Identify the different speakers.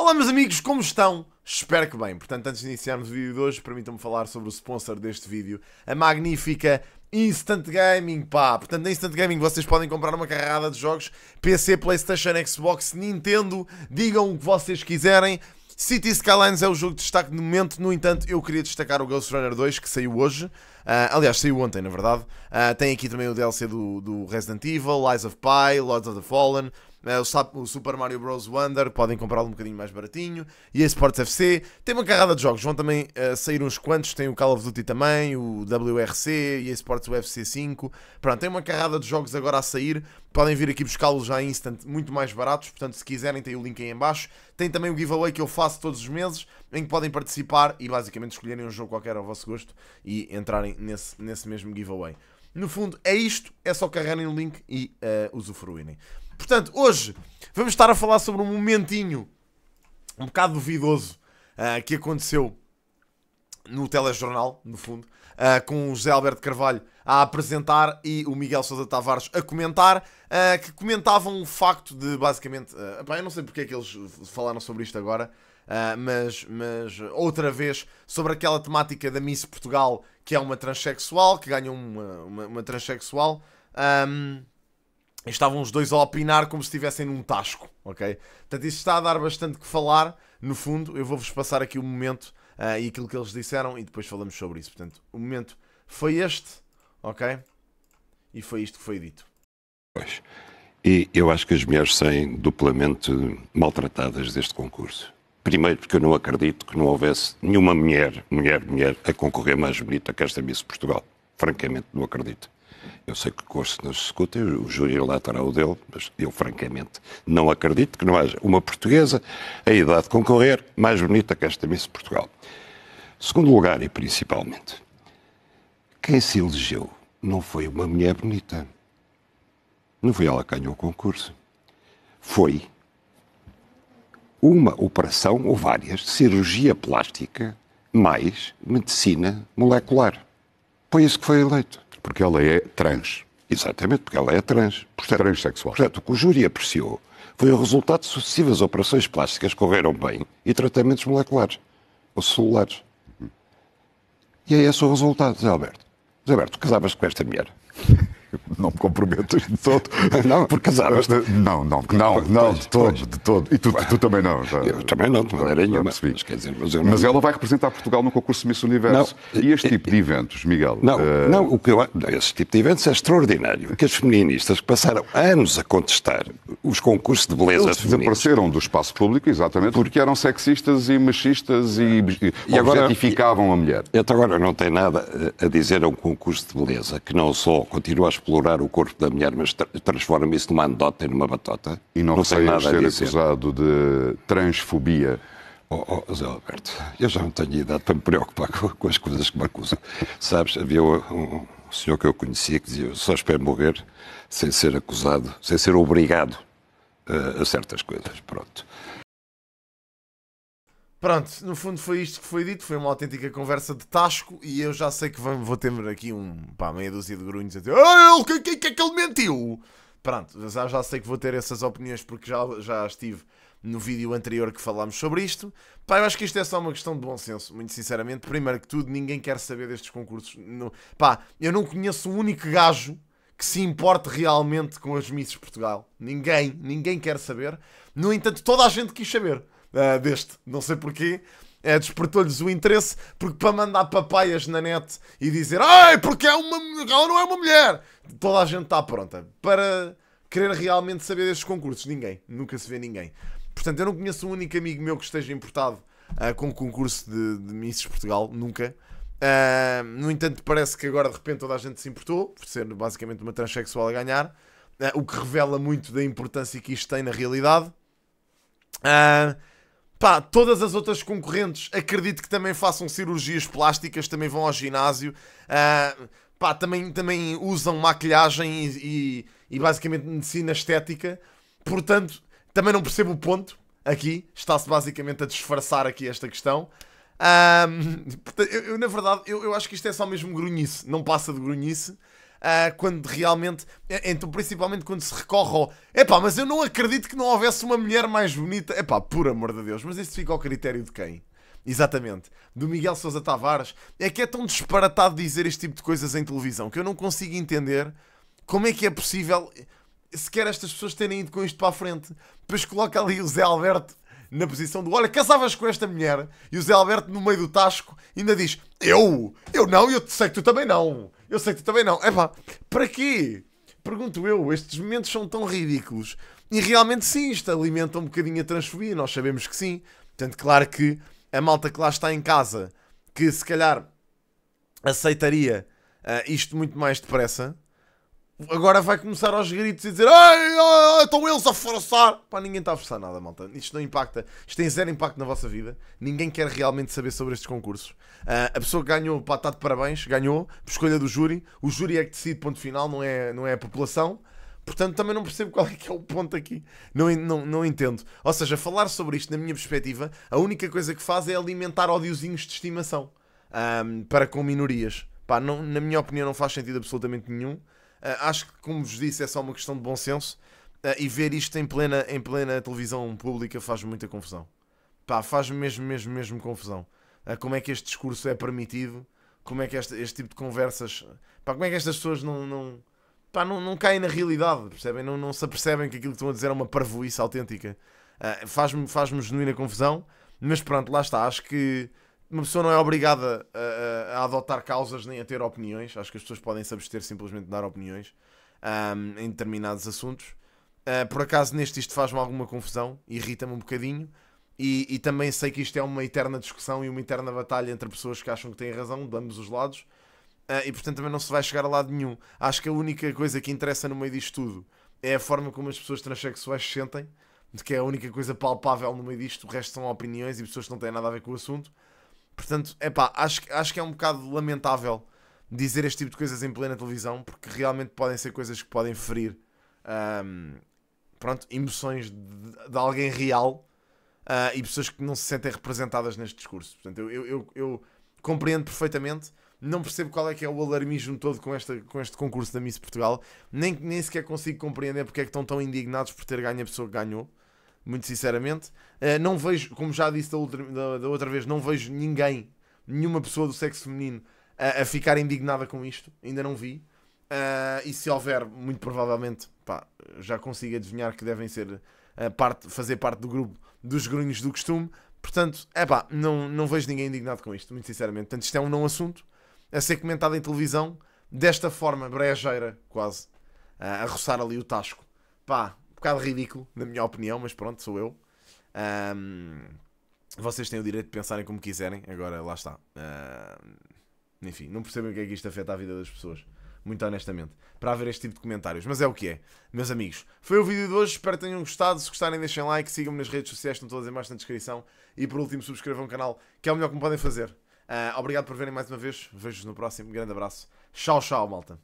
Speaker 1: Olá, meus amigos, como estão? Espero que bem. Portanto, antes de iniciarmos o vídeo de hoje, permitam-me falar sobre o sponsor deste vídeo, a magnífica Instant Gaming, pá. Portanto, na Instant Gaming vocês podem comprar uma carrada de jogos PC, PlayStation, Xbox, Nintendo, digam o que vocês quiserem. City Skylines é o jogo de destaque no momento, no entanto, eu queria destacar o Ghost Runner 2, que saiu hoje. Uh, aliás, saiu ontem, na verdade. Uh, tem aqui também o DLC do, do Resident Evil, Lies of Pi, Lords of the Fallen. Né, o, Super Mario Bros. Wonder, podem comprá-lo um bocadinho mais baratinho. E a Sports FC tem uma carrada de jogos, vão também uh, sair uns quantos. Tem o Call of Duty também, o WRC, e a Sports UFC 5. Pronto, tem uma carrada de jogos agora a sair. Podem vir aqui buscá-los já instant, muito mais baratos. Portanto, se quiserem, tem o link aí embaixo. Tem também o giveaway que eu faço todos os meses, em que podem participar e basicamente escolherem um jogo qualquer ao vosso gosto e entrarem nesse, nesse mesmo giveaway. No fundo, é isto. É só carregarem o link e uh, usufruírem. Portanto, hoje vamos estar a falar sobre um momentinho um bocado duvidoso uh, que aconteceu no telejornal, no fundo, uh, com o José Alberto Carvalho a apresentar e o Miguel Sousa Tavares a comentar, uh, que comentavam o facto de, basicamente, uh, pá, eu não sei porque é que eles falaram sobre isto agora, mas, mas outra vez sobre aquela temática da Miss Portugal, que é uma transexual, que ganha uma, uma, uma transexual. Um, estavam os dois a opinar como se estivessem num tasco, ok? Portanto, isso está a dar bastante que falar. No fundo, eu vou-vos passar aqui o um momento uh, e aquilo que eles disseram e depois falamos sobre isso. Portanto, o momento foi este, ok? E foi isto que foi dito.
Speaker 2: Pois. E eu acho que as mulheres saem duplamente maltratadas deste concurso. Primeiro, porque eu não acredito que não houvesse nenhuma mulher, mulher, mulher, a concorrer mais bonita que esta Miss Portugal. Francamente, não acredito. Eu sei que o curso não se escuta, o júri eleitoral o dele, mas eu, francamente, não acredito que não haja uma portuguesa a idade de concorrer mais bonita que esta Miss Portugal. Segundo lugar, e principalmente, quem se elegeu não foi uma mulher bonita. Não foi ela que ganhou o concurso. Foi uma operação ou várias, cirurgia plástica mais medicina molecular. Foi isso que foi eleito. Porque ela é trans. Exatamente, porque ela é trans. Portanto, Transsexual. Portanto, o que o júri apreciou foi o resultado de sucessivas operações plásticas que correram bem e tratamentos moleculares, ou celulares. Uhum. E é esse o resultado, Zé Alberto. Zé Alberto, tu casavas com esta mulher. Não me comprometo de todo. Não, por casar Não, não, não, não, de todo, de todo. E tu, tu também não. Já, eu também não, de maneira nenhuma. Mas, quer dizer, mas, mas ela vai representar Portugal no concurso Miss Universo. Não, e este tipo de eventos, Miguel? Não, uh... não, o que eu, esse tipo de eventos é extraordinário. Que as feministas que passaram anos a contestar os concursos de beleza Eles desapareceram do espaço público, exatamente, porque eram sexistas e machistas e, e objetificavam agora, a mulher. eu agora não tem nada eh, a dizer a um concurso de beleza que não só continua a explorar o corpo da mulher, mas transforma isso numa anedota e numa batota. E não, não sei nada ser a dizer. acusado de transfobia. Oh, oh, Zé Alberto, eu já não tenho idade para me preocupar com, com as coisas que me acusam. Sabes, havia um, um senhor que eu conhecia que dizia: eu só espero morrer sem ser acusado, sem ser obrigado uh, a certas coisas. Pronto.
Speaker 1: Pronto, no fundo foi isto que foi dito, foi uma autêntica conversa de tasco e eu já sei que vou ter aqui um, pá, meia dúzia de grunhos a dizer oh, que, que, que é que ele mentiu? Pronto, já, já sei que vou ter essas opiniões porque já, já estive no vídeo anterior que falámos sobre isto. Pá, eu acho que isto é só uma questão de bom senso, muito sinceramente. Primeiro que tudo, ninguém quer saber destes concursos. No... Pá, eu não conheço um único gajo que se importe realmente com as Misses Portugal. Ninguém, ninguém quer saber. No entanto, toda a gente quis saber uh, deste, não sei porquê. É, despertou-lhes o interesse, porque para mandar papaias na net e dizer ai, porque é uma, ela não é uma mulher, toda a gente está pronta. Para querer realmente saber destes concursos, ninguém, nunca se vê ninguém. Portanto, eu não conheço um único amigo meu que esteja importado uh, com o concurso de, de Miss Portugal, nunca. Uh, no entanto, parece que agora de repente toda a gente se importou, por ser basicamente uma transexual a ganhar, uh, o que revela muito da importância que isto tem na realidade. Uh, Pá, todas as outras concorrentes acredito que também façam cirurgias plásticas, também vão ao ginásio, uh, pá, também, também usam maquilhagem e, e, e basicamente medicina estética. Portanto, também não percebo o ponto aqui. Está-se basicamente a disfarçar aqui esta questão. Ah, um, eu, eu, na verdade, eu, eu acho que isto é só mesmo grunhice, não passa de grunhice uh, quando realmente. Eh, então, principalmente quando se recorre ao. Epá, mas eu não acredito que não houvesse uma mulher mais bonita. Epá, por amor de Deus, mas isso fica ao critério de quem? Exatamente. Do Miguel Sousa Tavares. É que é tão disparatado dizer este tipo de coisas em televisão que eu não consigo entender como é que é possível eh, sequer estas pessoas terem ido com isto para a frente. Depois coloca ali o Zé Alberto na posição do olha, casavas com esta mulher e o Zé Alberto no meio do tasco ainda diz: Eu? Eu não, eu sei que tu também não. Eu sei que tu também não. É pá, para quê? Pergunto eu, estes momentos são tão ridículos. E realmente sim, isto alimenta um bocadinho a transfobia, nós sabemos que sim. Portanto, claro que a malta que lá está em casa, que se calhar aceitaria uh, isto muito mais depressa, agora vai começar aos gritos e dizer ai, estão eles a forçar. Pá, ninguém está a forçar nada, malta. Isto não impacta. Isto tem zero impacto na vossa vida. Ninguém quer realmente saber sobre estes concursos. Uh, a pessoa que ganhou, pá, está de parabéns. Ganhou, por escolha do júri. O júri é que decide, ponto final, não é, não é a população. Portanto, também não percebo qual é que é o ponto aqui. Não, não, não entendo. Ou seja, falar sobre isto, na minha perspectiva, a única coisa que faz é alimentar ódiozinhos de estimação um, ah, para com minorias. Pá, não, na minha opinião, não faz sentido absolutamente nenhum. Ah, acho que, como vos disse, é só uma questão de bom senso. Ah, e ver isto em plena, em plena televisão pública faz muita confusão. Pá, faz mesmo, mesmo, mesmo confusão. Ah, como é que este discurso é permitido? Como é que este, este tipo de conversas. Pá, como é que estas pessoas não. não pá, não, não caem na realidade, percebem? Não, não se apercebem que aquilo que estão a dizer é uma parvoíça autêntica. faz uh, faz, -me, faz -me genuína confusão, mas pronto, lá está. Acho que uma pessoa não é obrigada a, a, a, adotar causas nem a ter opiniões. Acho que as pessoas podem se abster simplesmente de dar opiniões um, em determinados assuntos. Uh, por acaso, neste isto faz-me alguma confusão, irrita-me um bocadinho. E, e, também sei que isto é uma eterna discussão e uma eterna batalha entre pessoas que acham que têm razão de ambos os lados. Uh, e portanto também não se vai chegar a lado nenhum. Acho que a única coisa que interessa no meio disto tudo é a forma como as pessoas transexuais se sentem, de que é a única coisa palpável no meio disto. O resto são opiniões e pessoas que não têm nada a ver com o assunto. Portanto, é pá, acho, acho que é um bocado lamentável dizer este tipo de coisas em plena televisão, porque realmente podem ser coisas que podem ferir um, pronto, emoções de, de alguém real uh, e pessoas que não se sentem representadas neste discurso. Portanto, eu, eu, eu, eu, compreendo perfeitamente, não percebo qual é que é o alarmismo todo com, esta, com este concurso da Miss Portugal, nem, nem sequer consigo compreender porque é que estão tão indignados por ter ganho a pessoa que ganhou muito sinceramente. Uh, não vejo, como já disse da outra, da, da outra, vez, não vejo ninguém, nenhuma pessoa do sexo feminino a, a ficar indignada com isto. Ainda não vi. Uh, e se houver, muito provavelmente, pá, já consigo adivinhar que devem ser uh, parte, fazer parte do grupo dos grunhos do costume. Portanto, é pá, não, não vejo ninguém indignado com isto, muito sinceramente. Portanto, isto é um não assunto a ser comentado em televisão desta forma brejeira, quase, uh, a roçar ali o tasco. Pá, bocado ridículo, na minha opinião, mas pronto, sou eu. Um, vocês têm o direito de pensarem como quiserem, agora lá está. enfim, não percebem o que é que isto afeta a vida das pessoas. Muito honestamente, para haver este tipo de comentários. Mas é o que é, meus amigos. Foi o vídeo de hoje, espero que tenham gostado. Se gostarem, deixem like, sigam-me nas redes sociais, estão todas em baixo na descrição. E por último, subscrevam o canal, que é o melhor que me podem fazer. Uh, obrigado por verem mais uma vez. Vejo-vos no próximo. Grande abraço. Tchau, tchau, malta.